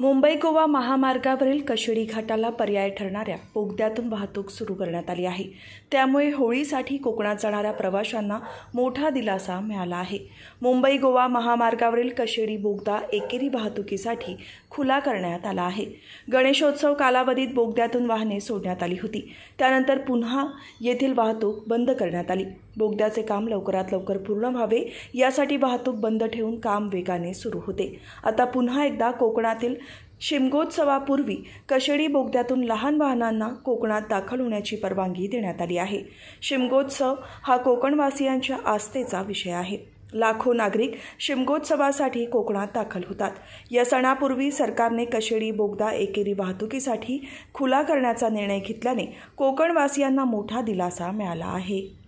मुंबई गोवा महामार्गावरील कशेडी घाटाला पर्याय ठरणाऱ्या बोगद्यातून वाहतूक सुरू करण्यात आली आहे त्यामुळे होळीसाठी कोकणात जाणाऱ्या प्रवाशांना मोठा दिलासा मिळाला आहे मुंबई गोवा महामार्गावरील कशेडी बोगदा एकेरी वाहतुकीसाठी खुला करण्यात आला आहे गणेशोत्सव कालावधीत बोगद्यातून वाहने सोडण्यात आली होती त्यानंतर पुन्हा येथील वाहतूक बंद करण्यात आली बोगद्याचे काम लवकरात लवकर पूर्ण व्हावे यासाठी वाहतूक बंद ठेवून काम वेगाने सुरू होते आता पुन्हा एकदा कोकणातील शिमगोत्सवापूर्वी कशेडी बोगद्यातून लहान वाहनांना कोकणात दाखल होण्याची परवानगी देण्यात आली आहे शिमगोत्सव हा कोकणवासियांच्या आस्थेचा विषय आहे लाखो नागरिक शिमगोत्सवासाठी कोकणात दाखल होतात या सणापूर्वी सरकारने कशेडी बोगदा एकेरी वाहतुकीसाठी खुला करण्याचा निर्णय घेतल्याने कोकणवासियांना मोठा दिलासा मिळाला आहे